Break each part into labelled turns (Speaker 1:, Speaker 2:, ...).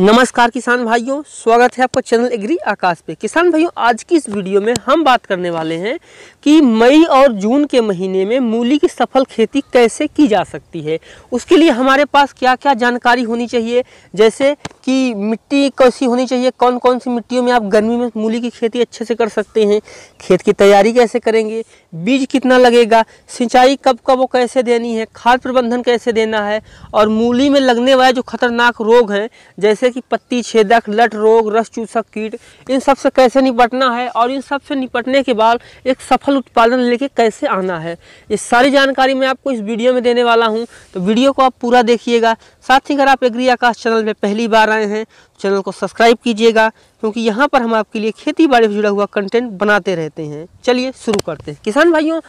Speaker 1: नमस्कार किसान भाइयों स्वागत है आपका चैनल एग्री आकाश पे किसान भाइयों आज की इस वीडियो में हम बात करने वाले हैं कि मई और जून के महीने में मूली की सफल खेती कैसे की जा सकती है उसके लिए हमारे पास क्या क्या जानकारी होनी चाहिए जैसे कि मिट्टी कैसी होनी चाहिए कौन कौन सी मिट्टियों में आप गर्मी में मूली की खेती अच्छे से कर सकते हैं खेत की तैयारी कैसे करेंगे बीज कितना लगेगा सिंचाई कब कब वो कैसे देनी है खाद प्रबंधन कैसे देना है और मूली में लगने वाले जो खतरनाक रोग हैं जैसे कि पत्ती छेदक लट रोग रस चूसक कीट इन सब से कैसे निपटना है और इन सब से निपटने के बाद एक सफल उत्पादन लेके कैसे आना है ये सारी जानकारी मैं आपको इस वीडियो में देने वाला हूँ तो वीडियो को आप पूरा देखिएगा साथ ही अगर आप एग्री आकाश चैनल में पहली बार आए हैं तो चैनल को सब्सक्राइब कीजिएगा क्योंकि यहाँ पर हम आपके लिए खेती बाड़ी से जुड़ा हुआ कंटेंट बनाते रहते हैं चलिए शुरू करते हैं किसान भाइयों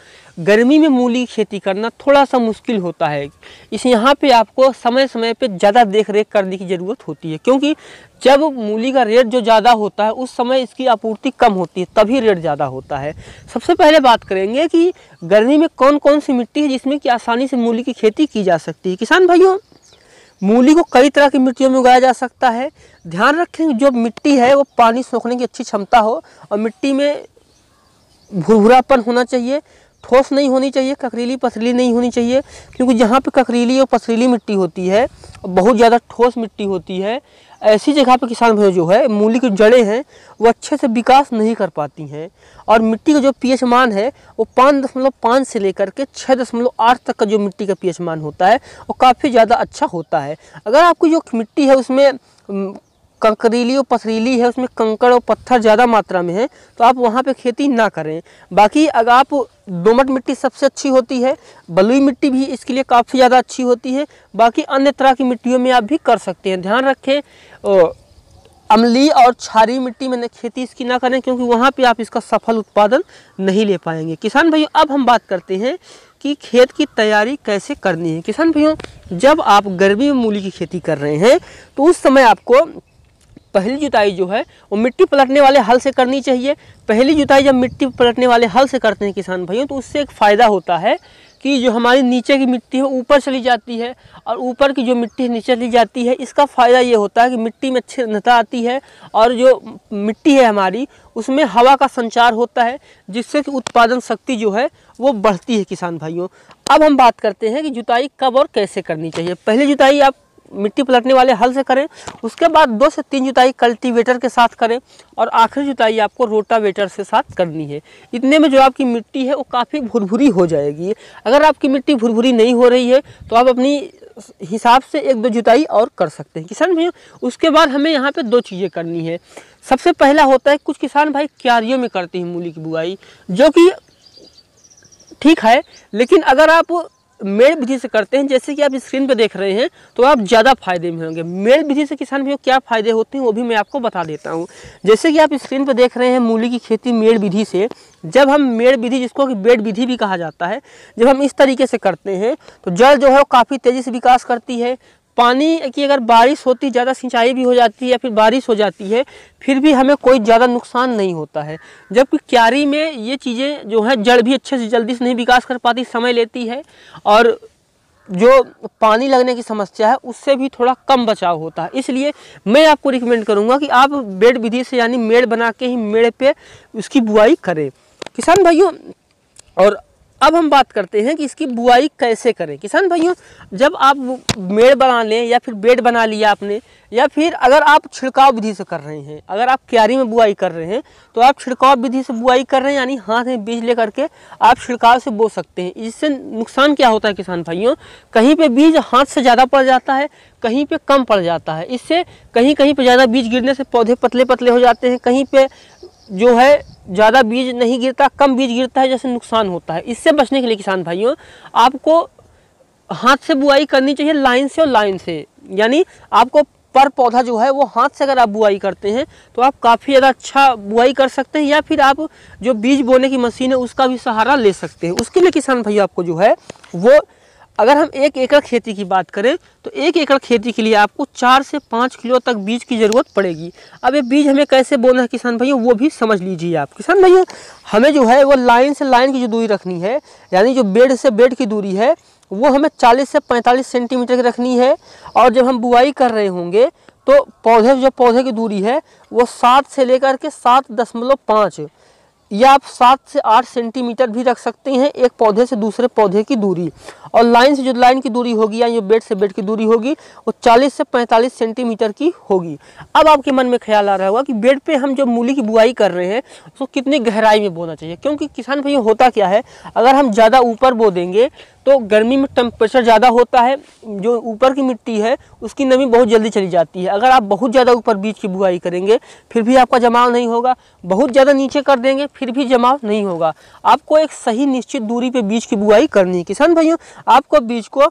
Speaker 1: गर्मी में मूली की खेती करना थोड़ा सा मुश्किल होता है इस यहाँ पे आपको समय समय पे ज़्यादा देख रेख करने की ज़रूरत होती है क्योंकि जब मूली का रेट जो ज़्यादा होता है उस समय इसकी आपूर्ति कम होती है तभी रेट ज़्यादा होता है सबसे पहले बात करेंगे कि गर्मी में कौन कौन सी मिट्टी है जिसमें कि आसानी से मूली की खेती की जा सकती है किसान भाइयों मूली को कई तरह की मिट्टियों में उगाया जा सकता है ध्यान रखें जो मिट्टी है वो पानी सोखने की अच्छी क्षमता हो और मिट्टी में भूभुरापन होना चाहिए ठोस नहीं होनी चाहिए ककरीली पथरीली नहीं होनी चाहिए क्योंकि जहाँ पे ककरीली और पथरीली मिट्टी होती है बहुत ज़्यादा ठोस मिट्टी होती है ऐसी जगह पे किसान भाई जो है मूली की जड़ें हैं वो अच्छे से विकास नहीं कर पाती हैं और मिट्टी का जो पीएच मान है वो पाँच दशमलव पाँच से लेकर के छः दशमलव आठ तक का जो मिट्टी का पीएच मान होता है वो काफ़ी ज़्यादा अच्छा होता है अगर आपकी जो मिट्टी है उसमें कंकरीली और पथरीली है उसमें कंकड़ और पत्थर ज़्यादा मात्रा में है तो आप वहाँ पे खेती ना करें बाकी अगर आप दोमट मिट्टी सबसे अच्छी होती है बलुई मिट्टी भी इसके लिए काफ़ी ज़्यादा अच्छी होती है बाकी अन्य तरह की मिट्टियों में आप भी कर सकते हैं ध्यान रखें अमली और क्षारी मिट्टी में खेती इसकी ना करें क्योंकि वहाँ पर आप इसका सफल उत्पादन नहीं ले पाएंगे किसान भाइयों अब हम बात करते हैं कि खेत की तैयारी कैसे करनी है किसान भाइयों जब आप गर्मी में मूली की खेती कर रहे हैं तो उस समय आपको पहली जुताई जो है वो मिट्टी पलटने वाले हल से करनी चाहिए पहली जुताई जब मिट्टी पलटने वाले हल से करते हैं किसान भाइयों तो उससे एक फ़ायदा होता है कि जो हमारी नीचे की मिट्टी है ऊपर चली जाती है और ऊपर की जो मिट्टी है नीचे चली जाती है इसका फ़ायदा ये होता है कि मिट्टी में अच्छी नता आती है और जो मिट्टी है हमारी उसमें हवा का संचार होता है जिससे कि उत्पादन शक्ति जो है वो बढ़ती है किसान भाइयों अब हम बात करते हैं कि जुताई कब और कैसे करनी चाहिए पहली जुताई आप मिट्टी पलटने वाले हल से करें उसके बाद दो से तीन जुताई कल्टीवेटर के साथ करें और आखिरी जुताई आपको रोटावेटर से साथ करनी है इतने में जो आपकी मिट्टी है वो काफ़ी भुरभुरी हो जाएगी अगर आपकी मिट्टी भुरभुरी नहीं हो रही है तो आप अपनी हिसाब से एक दो जुताई और कर सकते हैं किसान भाई उसके बाद हमें यहाँ पर दो चीज़ें करनी है सबसे पहला होता है कुछ किसान भाई क्यारियों में करते हैं मूली की बुआई जो कि ठीक है लेकिन अगर आप मेड़ विधि से करते हैं जैसे कि आप स्क्रीन पर देख रहे हैं तो आप ज़्यादा फायदे में होंगे मेड़ विधि से किसान भाइयों क्या फ़ायदे होते हैं वो भी मैं आपको बता देता हूँ जैसे कि आप स्क्रीन पर देख रहे हैं मूली की खेती मेड़ विधि से जब हम मेड़ विधि जिसको कि बेड विधि भी कहा जाता है जब हम इस तरीके से करते हैं तो जड़ जो है काफ़ी तेज़ी से विकास करती है पानी की अगर बारिश होती ज़्यादा सिंचाई भी हो जाती है या फिर बारिश हो जाती है फिर भी हमें कोई ज़्यादा नुकसान नहीं होता है जबकि क्यारी में ये चीज़ें जो है जड़ भी अच्छे से जल्दी से नहीं विकास कर पाती समय लेती है और जो पानी लगने की समस्या है उससे भी थोड़ा कम बचाव होता है इसलिए मैं आपको रिकमेंड करूँगा कि आप बेड विधि से यानी मेड़ बना के ही मेड़ पर उसकी बुआई करें किसान भाइयों और अब हम बात करते हैं कि इसकी बुआई कैसे करें किसान भाइयों जब आप मेड़ बना लें या फिर बेड बना लिया आपने या फिर अगर आप छिड़काव विधि से कर रहे हैं अगर आप क्यारी में बुआई कर रहे हैं तो आप छिड़काव विधि से बुआई कर रहे हैं यानी हाथ में बीज ले करके आप छिड़काव से बो सकते हैं इससे नुकसान क्या होता है किसान भाइयों कहीं पर बीज हाथ से ज़्यादा पड़ जाता है कहीं पर कम पड़ जाता है इससे कहीं कहीं पर ज़्यादा बीज गिरने से पौधे पतले पतले हो जाते हैं कहीं पर जो है ज़्यादा बीज नहीं गिरता कम बीज गिरता है जैसे नुकसान होता है इससे बचने के लिए किसान भाइयों आपको हाथ से बुआई करनी चाहिए लाइन से और लाइन से यानी आपको पर पौधा जो है वो हाथ से अगर आप बुआई करते हैं तो आप काफ़ी ज़्यादा अच्छा बुआई कर सकते हैं या फिर आप जो बीज बोने की मशीन है उसका भी सहारा ले सकते हैं उसके लिए किसान भाइयों आपको जो है वो अगर हम एक एकड़ खेती की बात करें तो एक एकड़ खेती के लिए आपको चार से पाँच किलो तक बीज की ज़रूरत पड़ेगी अब ये बीज हमें कैसे बोना है किसान भैया वो भी समझ लीजिए आप किसान भैया हमें जो है वो लाइन से लाइन की जो दूरी रखनी है यानी जो बेड से बेड की दूरी है वो हमें 40 से 45 सेंटीमीटर की रखनी है और जब हम बुआई कर रहे होंगे तो पौधे जो पौधे की दूरी है वो सात से लेकर के सात दशमलव पाँच या आप सात से आठ सेंटीमीटर भी रख सकते हैं एक पौधे से दूसरे पौधे की दूरी और लाइन से जो लाइन की दूरी होगी या जो बेड से बेड की दूरी होगी वो 40 से 45 सेंटीमीटर की होगी अब आपके मन में ख्याल आ रहा होगा कि बेड पे हम जो मूली की बुआई कर रहे हैं उसको तो कितनी गहराई में बोना चाहिए क्योंकि किसान भाई होता क्या है अगर हम ज़्यादा ऊपर बो देंगे तो गर्मी में टेम्परेचर ज़्यादा होता है जो ऊपर की मिट्टी है उसकी नमी बहुत जल्दी चली जाती है अगर आप बहुत ज़्यादा ऊपर बीज की बुआई करेंगे फिर भी आपका जमाव नहीं होगा बहुत ज़्यादा नीचे कर देंगे फिर भी जमाव नहीं होगा आपको एक सही निश्चित दूरी पर बीज की बुआई करनी है किसान भाइयों आपको बीज को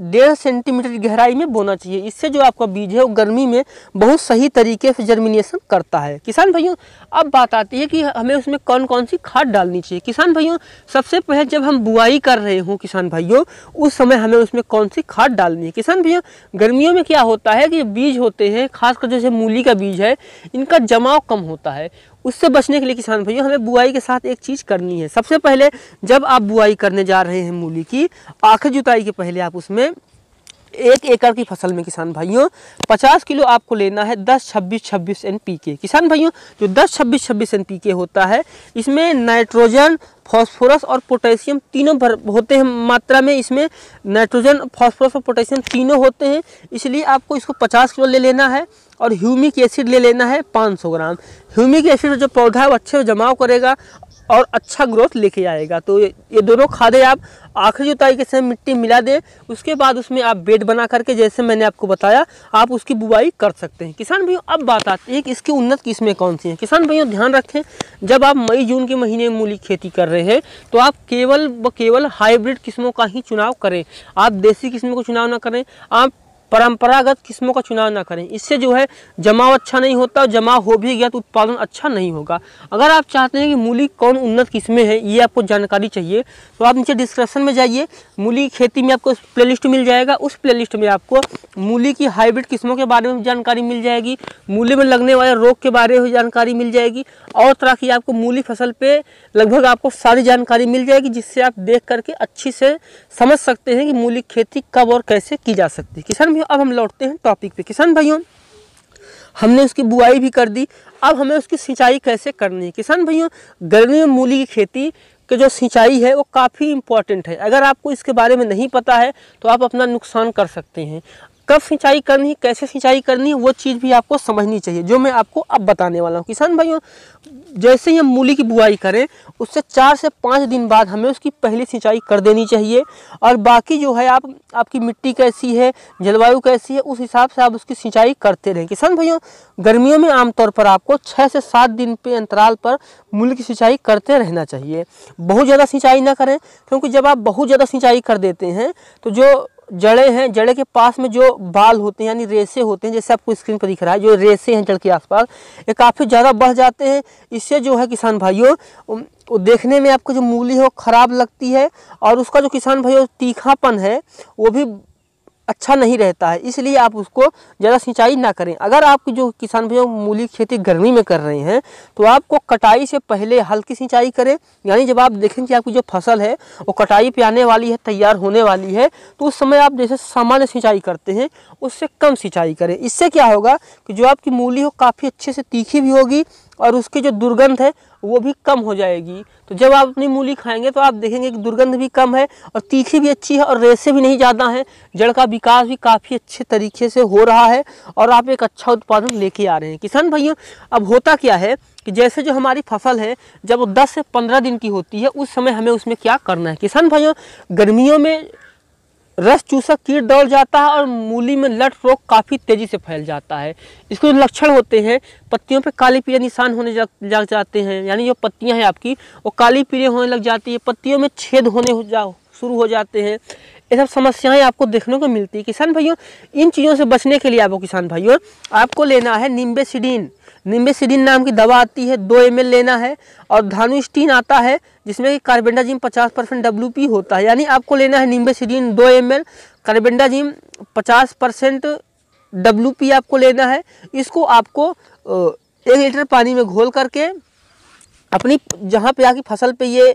Speaker 1: डेढ़ सेंटीमीटर गहराई में बोना चाहिए इससे जो आपका बीज है वो गर्मी में बहुत सही तरीके से जर्मिनेशन करता है किसान भाइयों अब बात आती है कि हमें उसमें कौन कौन सी खाद डालनी चाहिए किसान भाइयों सबसे पहले जब हम बुआई कर रहे हों किसान भाइयों उस समय हमें उसमें कौन सी खाद डालनी है किसान भैया गर्मियों में क्या होता है कि बीज होते हैं खासकर जैसे मूली का बीज है इनका जमाव कम होता है उससे बचने के लिए किसान भाइयों हमें बुआई के साथ एक चीज़ करनी है सबसे पहले जब आप बुआई करने जा रहे हैं मूली की आखिर जुताई के पहले आप उसमें एक एकड़ की फसल में किसान भाइयों 50 किलो आपको लेना है 10 26 26 के किसान भाइयों जो 10 26 26 के होता है इसमें नाइट्रोजन फॉस्फोरस और पोटेशियम तीनों भर होते हैं मात्रा में इसमें नाइट्रोजन फॉस्फोरस और पोटेशियम तीनों होते हैं इसलिए आपको इसको 50 किलो ले लेना है और ह्यूमिक एसिड ले लेना है 500 ग्राम ह्यूमिक एसिड जो पौधा है वो अच्छे जमाव करेगा और अच्छा ग्रोथ लेके आएगा तो ये, ये दोनों खादें आप आखिरी जुताई के समय मिट्टी मिला दें उसके बाद उसमें आप बेड बना करके जैसे मैंने आपको बताया आप उसकी बुवाई कर सकते हैं किसान भाइयों अब बात आती है कि इसकी उन्नत किस्में कौन सी हैं किसान भाइयों ध्यान रखें जब आप मई जून के महीने में मूली खेती कर रहे हैं तो आप केवल व केवल हाइब्रिड किस्मों का ही चुनाव करें आप देसी किस्मों को चुनाव ना करें आप परंपरागत किस्मों का चुनाव ना करें इससे जो है जमाव अच्छा नहीं होता और जमाव हो भी गया तो उत्पादन अच्छा नहीं होगा अगर आप चाहते हैं कि मूली कौन उन्नत किस्में हैं ये आपको जानकारी चाहिए तो आप नीचे डिस्क्रिप्शन में जाइए मूली खेती में आपको लिस्ट मिल जाएगा उस लिस्ट में आपको मूली की हाइब्रिड किस्मों के बारे में जानकारी मिल जाएगी मूली में लगने वाले रोग के बारे में जानकारी मिल जाएगी और तरह की आपको मूली फसल पर लगभग आपको सारी जानकारी मिल जाएगी जिससे आप देख करके अच्छी से समझ सकते हैं कि मूली खेती कब और कैसे की जा सकती है किसान भाइयों अब हम लौटते हैं टॉपिक पे किसान भाइयों हमने उसकी बुआई भी कर दी अब हमें उसकी सिंचाई कैसे करनी है किसान भाइयों गर्मी में मूली की खेती के जो सिंचाई है वो काफ़ी इम्पॉर्टेंट है अगर आपको इसके बारे में नहीं पता है तो आप अपना नुकसान कर सकते हैं कब सिंचाई करनी है कैसे सिंचाई करनी है वो चीज़ भी आपको समझनी चाहिए जो मैं आपको अब बताने वाला हूँ किसान भाइयों जैसे ही हम मूली की बुआई करें उससे चार से पाँच दिन बाद हमें उसकी पहली सिंचाई कर देनी चाहिए और बाकी जो है आप आपकी मिट्टी कैसी है जलवायु कैसी है उस हिसाब से आप उसकी सिंचाई करते रहें किसान भाइयों गर्मियों में आमतौर पर आपको छः से सात दिन पे अंतराल पर मूली की सिंचाई करते रहना चाहिए बहुत ज़्यादा सिंचाई ना करें क्योंकि जब आप बहुत ज़्यादा सिंचाई कर देते हैं तो जो जड़े हैं जड़े के पास में जो बाल होते हैं यानी रेसे होते हैं जैसे आपको स्क्रीन पर दिख रहा है जो रेसे हैं जड़ के आसपास ये काफ़ी ज़्यादा बढ़ जाते हैं इससे जो है किसान भाइयों देखने में आपको जो मूली है वो ख़राब लगती है और उसका जो किसान भाइयों तीखापन है वो भी अच्छा नहीं रहता है इसलिए आप उसको ज़्यादा सिंचाई ना करें अगर आप जो किसान भैया मूली खेती गर्मी में कर रहे हैं तो आपको कटाई से पहले हल्की सिंचाई करें यानी जब आप देखें कि आपकी जो फसल है वो कटाई पे आने वाली है तैयार होने वाली है तो उस समय आप जैसे सामान्य सिंचाई करते हैं उससे कम सिंचाई करें इससे क्या होगा कि जो आपकी मूली हो काफ़ी अच्छे से तीखी भी होगी और उसकी जो दुर्गंध है वो भी कम हो जाएगी तो जब आप अपनी मूली खाएंगे तो आप देखेंगे कि दुर्गंध भी कम है और तीखी भी अच्छी है और रेसे भी नहीं ज़्यादा हैं जड़ का विकास भी काफ़ी अच्छे तरीके से हो रहा है और आप एक अच्छा उत्पादन लेके आ रहे हैं किसान भाइयों अब होता क्या है कि जैसे जो हमारी फसल है जब वो दस से पंद्रह दिन की होती है उस समय हमें उसमें क्या करना है किसान भाइयों गर्मियों में रस चूसक कीट दौड़ जाता है और मूली में लट रोग काफ़ी तेज़ी से फैल जाता है इसके लक्षण होते हैं पत्तियों पे काली पीले निशान होने लग जा, जाते हैं यानी जो पत्तियां हैं आपकी वो काली पीले होने लग जाती है पत्तियों में छेद होने हो जा शुरू हो जाते हैं ये सब समस्याएं आपको देखने को मिलती है किसान भाइयों इन चीज़ों से बचने के लिए आपको किसान भाइयों आपको लेना है निम्बेसिडीन निम्बेसिडिन नाम की दवा आती है दो एम लेना है और धानुस्टीन आता है जिसमें कि कार्बेंडाजिम 50 परसेंट डब्ल्यू होता है यानी आपको लेना है निम्बेसिडिन दो एम एल कार्बेंडाजिम पचास परसेंट डब्ल्यू आपको लेना है इसको आपको एक लीटर पानी में घोल करके अपनी जहाँ पे आके फसल पे ये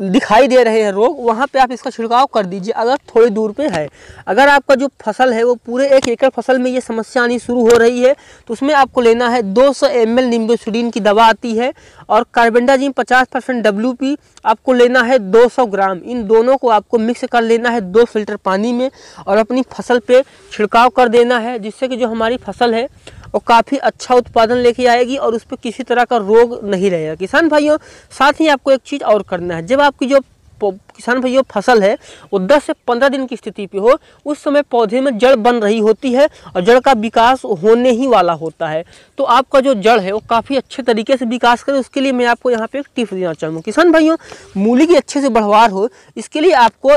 Speaker 1: दिखाई दे रहे हैं रोग वहाँ पे आप इसका छिड़काव कर दीजिए अगर थोड़ी दूर पे है अगर आपका जो फसल है वो पूरे एक एकड़ फसल में ये समस्या आनी शुरू हो रही है तो उसमें आपको लेना है 200 सौ एम एल की दवा आती है और कार्बेंडाजिम 50 परसेंट डब्ल्यू आपको लेना है 200 ग्राम इन दोनों को आपको मिक्स कर लेना है दो फिल्टर पानी में और अपनी फसल पर छिड़काव कर देना है जिससे कि जो हमारी फसल है और काफ़ी अच्छा उत्पादन लेके आएगी और उस पर किसी तरह का रोग नहीं रहेगा किसान भाइयों साथ ही आपको एक चीज़ और करना है जब आपकी जो किसान भाइयों फसल है वो 10 से 15 दिन की स्थिति पे हो उस समय पौधे में जड़ बन रही होती है और जड़ का विकास होने ही वाला होता है तो आपका जो जड़ है वो काफ़ी अच्छे तरीके से विकास करे उसके लिए मैं आपको यहाँ पे एक टिप देना चाहूँगा किसान भाइयों मूली की अच्छे से बढ़वार हो इसके लिए आपको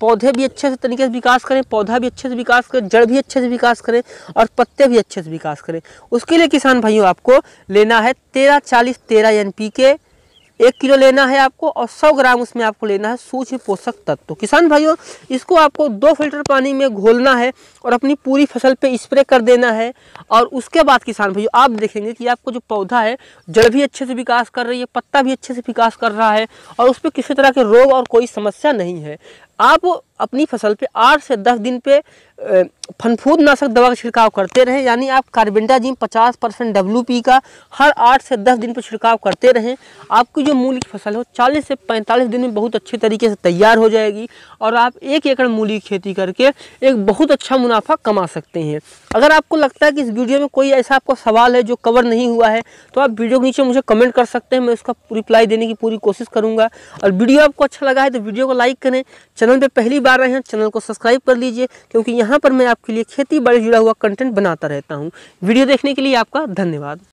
Speaker 1: पौधे भी अच्छे से तरीके से विकास करें पौधा भी अच्छे से विकास करें जड़ भी अच्छे से विकास करें और पत्ते भी अच्छे से विकास करें उसके लिए किसान भाइयों आपको लेना है तेरह चालीस तेरह एन पी के एक किलो लेना है आपको और सौ ग्राम उसमें आपको लेना है सूक्ष्म पोषक तत्व तो किसान भाइयों इसको आपको दो फिल्टर पानी में घोलना है और अपनी पूरी फसल पे स्प्रे कर देना है और उसके बाद किसान भाइयों आप देखेंगे कि आपको जो पौधा है जड़ भी अच्छे से विकास कर रही है पत्ता भी अच्छे से विकास कर रहा है और उस पर किसी तरह के रोग और कोई समस्या नहीं है आप अपनी फसल पे आठ से दस दिन पे फनफूद नाशक दवा का छिड़काव करते रहें यानी आप कार्बेंडाजिम पचास परसेंट डब्ल्यू का हर आठ से दस दिन पर छिड़काव करते रहें आपकी जो मूली की फसल हो चालीस से पैंतालीस दिन में बहुत अच्छे तरीके से तैयार हो जाएगी और आप एक एकड़ मूली की खेती करके एक बहुत अच्छा मुनाफा कमा सकते हैं अगर आपको लगता है कि इस वीडियो में कोई ऐसा आपका सवाल है जो कवर नहीं हुआ है तो आप वीडियो के नीचे मुझे कमेंट कर सकते हैं मैं उसका रिप्लाई देने की पूरी कोशिश करूँगा और वीडियो आपको अच्छा लगा है तो वीडियो को लाइक करें चैनल पे पहली बार आए हैं चैनल को सब्सक्राइब कर लीजिए क्योंकि यहाँ पर मैं आपके लिए खेती बाड़ी जुड़ा हुआ कंटेंट बनाता रहता हूँ वीडियो देखने के लिए आपका धन्यवाद